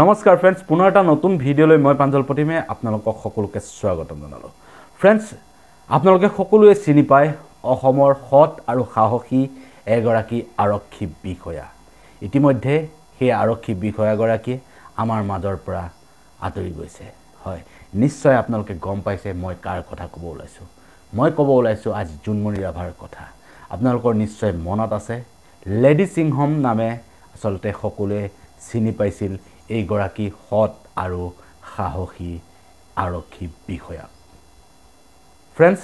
নমস্কাৰ ফ্ৰেণ্ডছ পুনৰ এটা নতুন ভিডিঅ'লৈ মই প্ৰাঞ্জল প্ৰতিমে আপোনালোকক সকলোকে স্বাগতম জনালোঁ ফ্ৰেণ্ডছ আপোনালোকে সকলোৱে চিনি পায় অসমৰ সৎ আৰু সাহসী এগৰাকী আৰক্ষী বিষয়া ইতিমধ্যে সেই আৰক্ষী বিষয়াগৰাকীয়ে আমাৰ মাজৰ পৰা আঁতৰি গৈছে হয় নিশ্চয় আপোনালোকে গম পাইছে মই কাৰ কথা ক'ব ওলাইছোঁ মই ক'ব ওলাইছোঁ আজি জোনমণি ৰাভাৰ কথা আপোনালোকৰ নিশ্চয় মনত আছে লেডি সিংহম নামে আচলতে সকলোৱে চিনি পাইছিল এইগৰাকী সৎ আৰু সাহসী আৰক্ষী বিষয়া ফ্ৰেণ্ডছ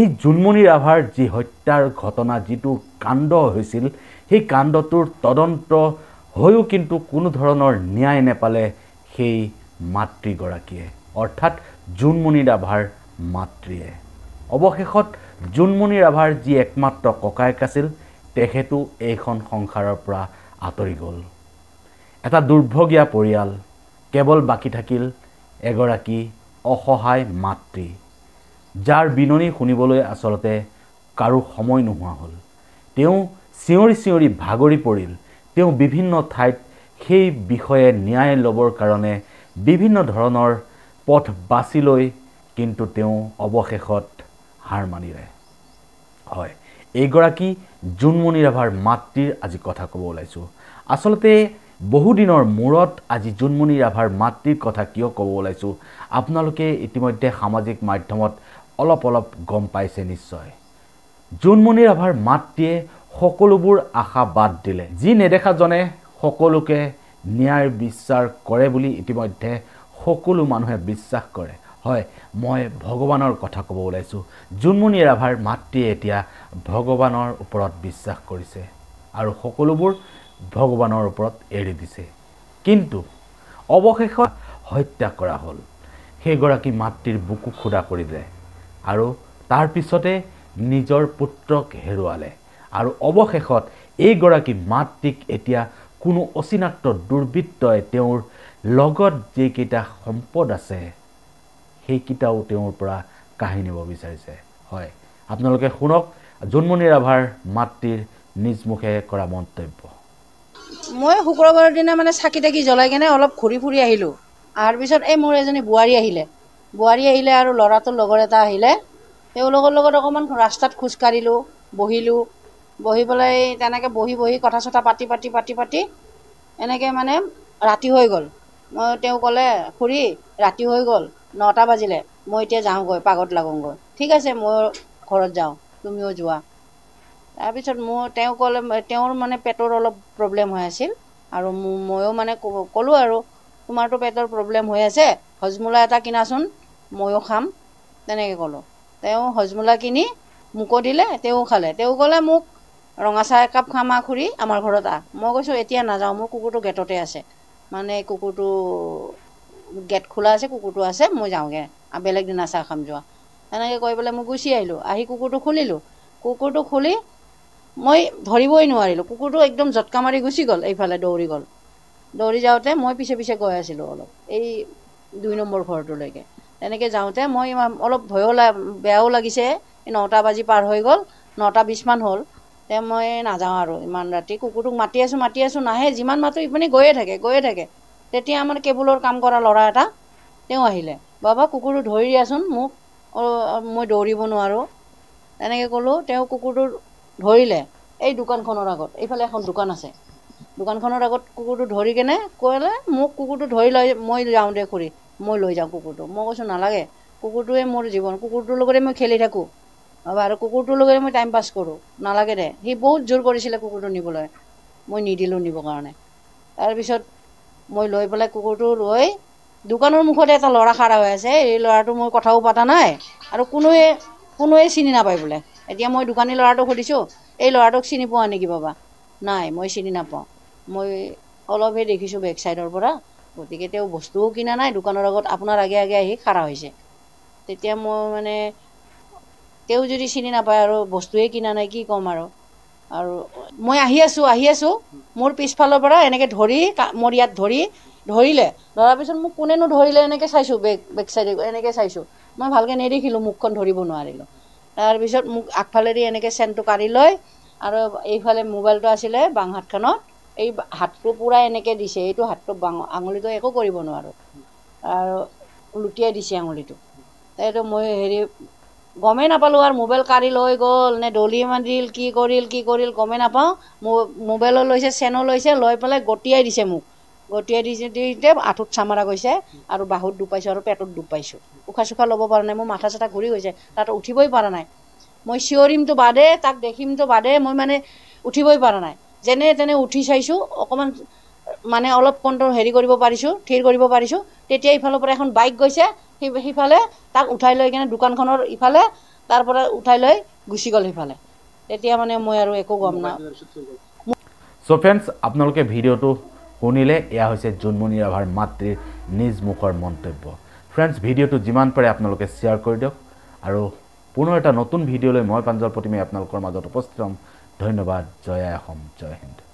এই জোনমণি ৰাভাৰ যি হত্যাৰ ঘটনা যিটো কাণ্ড হৈছিল সেই কাণ্ডটোৰ তদন্ত হৈও কিন্তু কোনো ধৰণৰ ন্যায় নেপালে সেই মাতৃগৰাকীয়ে অৰ্থাৎ জোনমণি ৰাভাৰ মাতৃয়ে অৱশেষত জোনমণি ৰাভাৰ যি একমাত্ৰ ককায়েক আছিল তেখেতো এইখন সংসাৰৰ পৰা আঁতৰি গ'ল এটা দুৰ্ভগীয়া পৰিয়াল কেৱল বাকী থাকিল এগৰাকী অসহায় মাতৃ যাৰ বিননি শুনিবলৈ আচলতে কাৰো সময় নোহোৱা হ'ল তেওঁ চিঞৰি চিঞৰি ভাগৰি পৰিল তেওঁ বিভিন্ন ঠাইত সেই বিষয়ে ন্যায় ল'বৰ কাৰণে বিভিন্ন ধৰণৰ পথ বাছি লৈ কিন্তু তেওঁ অৱশেষত হাৰ মানিলে হয় এইগৰাকী জোনমণি ৰাভাৰ মাতৃৰ আজি কথা ক'ব ওলাইছোঁ আচলতে বহুদিনৰ মূৰত আজি জোনমণি ৰাভাৰ মাতৃৰ কথা কিয় ক'ব ওলাইছোঁ আপোনালোকে ইতিমধ্যে সামাজিক মাধ্যমত অলপ অলপ গম পাইছে নিশ্চয় জোনমণি ৰাভাৰ মাতৃয়ে সকলোবোৰ আশা বাদ দিলে যি নেদেখাজনে সকলোকে ন্যায় বিশ্বাস কৰে বুলি ইতিমধ্যে সকলো মানুহে বিশ্বাস কৰে হয় মই ভগৱানৰ কথা ক'ব ওলাইছোঁ জোনমণি ৰাভাৰ মাতৃয়ে এতিয়া ভগৱানৰ ওপৰত বিশ্বাস কৰিছে আৰু সকলোবোৰ ভগৱানৰ ওপৰত এৰি দিছে কিন্তু অৱশেষত হত্যা কৰা হ'ল সেইগৰাকী মাতৃৰ বুকু খুদা কৰিলে আৰু তাৰপিছতে নিজৰ পুত্ৰক হেৰুৱালে আৰু অৱশেষত এইগৰাকী মাতৃক এতিয়া কোনো অচিনাক্ত দুৰ্বৃত্তই তেওঁৰ লগত যিকেইটা সম্পদ আছে সেইকেইটাও তেওঁৰ পৰা কাঢ়ি নিব বিচাৰিছে হয় আপোনালোকে শুনক জোনমণি ৰাভাৰ মাতৃৰ নিজমুখে কৰা মন্তব্য মই শুক্ৰবাৰৰ দিনা মানে চাকি তাকি জ্বলাই কেনে অলপ ঘূৰি ফুৰি আহিলোঁ অহাৰ পিছত এই মোৰ এজনী বোৱাৰী আহিলে বোৱাৰী আহিলে আৰু ল'ৰাটোৰ লগৰ এটা আহিলে তেওঁলোকৰ লগত অকণমান ৰাস্তাত খোজকাঢ়িলোঁ বহিলোঁ বহি পেলাই তেনেকৈ বহি বহি কথা চথা পাতি পাতি পাতি পাতি এনেকৈ মানে ৰাতি হৈ গ'ল মই তেওঁ ক'লে খুৰী ৰাতি হৈ গ'ল নটা বাজিলে মই এতিয়া যাওঁগৈ পাগত লাগোঁগৈ ঠিক আছে মই ঘৰত যাওঁ তুমিও যোৱা তাৰপিছত মোৰ তেওঁ ক'লে তেওঁৰ মানে পেটৰ অলপ প্ৰব্লেম হৈ আছিল আৰু ময়ো মানে ক'লোঁ আৰু তোমাৰতো পেটৰ প্ৰব্লেম হৈ আছে হজমোলা এটা কিনাচোন ময়ো খাম তেনেকৈ ক'লোঁ তেওঁ হজমোলা কিনি মোকো দিলে তেওঁ খালে তেওঁ ক'লে মোক ৰঙা চাহ একাপ খাম আ খুৰী আমাৰ ঘৰত আহ মই কৈছোঁ এতিয়া নাযাওঁ মোৰ কুকুৰটো গেটতে আছে মানে কুকুৰটো গেট খোলা আছে কুকুৰটো আছে মই যাওঁগৈ বেলেগ দিনা চাহ খাম যোৱা তেনেকৈ কৈ পেলাই মই গুচি আহিলোঁ আহি কুকুৰটো খুলিলোঁ কুকুৰটো খুলি মই ধৰিবই নোৱাৰিলোঁ কুকুৰটো একদম জটকা মাৰি গুচি গ'ল এইফালে দৌৰি গ'ল দৌৰি যাওঁতে মই পিছে পিছে গৈ আছিলোঁ অলপ এই দুই নম্বৰ ঘৰটোলৈকে তেনেকৈ যাওঁতে মই অলপ ভয়ো লা বেয়াও লাগিছে নটা বাজি পাৰ হৈ গ'ল নটা বিছমান হ'ল তে মই নাযাওঁ আৰু ইমান ৰাতি কুকুৰটোক মাতি আছোঁ মাতি আছোঁ নাহে যিমান মাতোঁ ইপিনে গৈয়ে থাকে গৈয়ে থাকে তেতিয়া আমাৰ কেবুলৰ কাম কৰা ল'ৰা এটা তেওঁ আহিলে বাবা কুকুৰটো ধৰি দিয়াচোন মোক মই দৌৰিব নোৱাৰোঁ তেনেকৈ ক'লোঁ তেওঁ কুকুৰটোৰ ধৰিলে এই দোকানখনৰ আগত এইফালে এখন দোকান আছে দোকানখনৰ আগত কুকুৰটো ধৰি কেনে কৈলে মোক কুকুৰটো ধৰি লৈ মই যাওঁ দে খুৰী মই লৈ যাওঁ কুকুৰটো মই কৈছোঁ নালাগে কুকুৰটোৱে মোৰ জীৱন কুকুৰটোৰ লগতে মই খেলি থাকোঁ আৰু কুকুৰটোৰ লগতে মই টাইম পাছ কৰোঁ নালাগে দে সি বহুত জোৰ কৰিছিলে কুকুৰটো নিবলৈ মই নিদিলোঁ নিবৰ কাৰণে তাৰপিছত মই লৈ পেলাই কুকুৰটো লৈ দোকানৰ মুখতে এটা ল'ৰা খাৰা হৈ আছে এই ল'ৰাটো মই কথাও পতা নাই আৰু কোনোৱে কোনোৱে চিনি নাপায় বোলে এতিয়া মই দোকানী ল'ৰাটোক সুধিছোঁ এই ল'ৰাটোক চিনি পোৱা নেকি বাবা নাই মই চিনি নাপাওঁ মই অলপহে দেখিছোঁ বেক চাইডৰ পৰা গতিকে তেওঁ বস্তুও কিনা নাই দোকানৰ আগত আপোনাৰ আগে আগে আহি খাৰা হৈছে তেতিয়া মই মানে তেওঁ যদি চিনি নাপায় আৰু বস্তুৱেই কিনা নাই কি ক'ম আৰু আৰু মই আহি আছোঁ আহি আছোঁ মোৰ পিছফালৰ পৰা এনেকৈ ধৰি মোৰ ইয়াত ধৰি ধৰিলে ধৰাৰ পিছত মোক কোনেনো ধৰিলে এনেকৈ চাইছোঁ বেক বেক চাইডে এনেকৈ চাইছোঁ মই ভালকৈ নেদেখিলোঁ মুখখন ধৰিব নোৱাৰিলোঁ তাৰপিছত মোক আগফালেদি এনেকৈ চেণ্টটো কাঢ়ি লয় আৰু এইফালে মোবাইলটো আছিলে বাং হাতখনত এই হাতটো পূৰা এনেকৈ দিছে এইটো হাতটো বাং আঙুলিটো একো কৰিব নোৱাৰোঁ আৰু লুটিয়াই দিছে আঙুলিটো এইটো মই হেৰি গমেই নাপালোঁ আৰু মোবাইল কাঢ়ি লৈ গ'ল নে দলি মাৰিল কি কৰিল কি কৰিল গমেই নাপাওঁ মো মোবাইলো লৈছে চেনো লৈছে লৈ পেলাই গতিয়াই দিছে মোক গতিয়ে দি দিওঁতে আঁঠুত চামৰা গৈছে আৰু বাহুত দুপাইছোঁ আৰু পেটত পাইছোঁ উশাহ চোখা ল'ব পৰা নাই মোৰ মাথা চাথা ঘূৰি গৈছে তাত উঠিবই পৰা নাই মই চিঞৰিমতো বাদে তাক দেখিমতো বাদে মই মানে উঠিবই পৰা নাই যেনে তেনে উঠি চাইছোঁ অকণমান মানে অলপ কণ্ট্ৰল হেৰি কৰিব পাৰিছোঁ থিৰ কৰিব পাৰিছোঁ তেতিয়া ইফালৰ পৰা এখন বাইক গৈছে সি সিফালে তাক উঠাই লৈ কিনে দোকানখনৰ ইফালে তাৰ পৰা উঠাই লৈ গুচি গ'ল সিফালে তেতিয়া মানে মই আৰু একো গম নাই চ' ফ্ৰেণ্ডছ আপোনালোকে ভিডিঅ'টো শুনিলে এয়া হৈছে জোনমণি ৰাভাৰ মাতৃৰ নিজ মুখৰ মন্তব্য ফ্ৰেণ্ডছ ভিডিঅ'টো যিমান পাৰে আপোনালোকে শ্বেয়াৰ কৰি দিয়ক আৰু পুনৰ এটা নতুন ভিডিঅ'লৈ মই প্ৰাঞ্জল প্ৰতিমে আপোনালোকৰ মাজত উপস্থিত হ'ম ধন্যবাদ জয় অসম জয় হিন্দ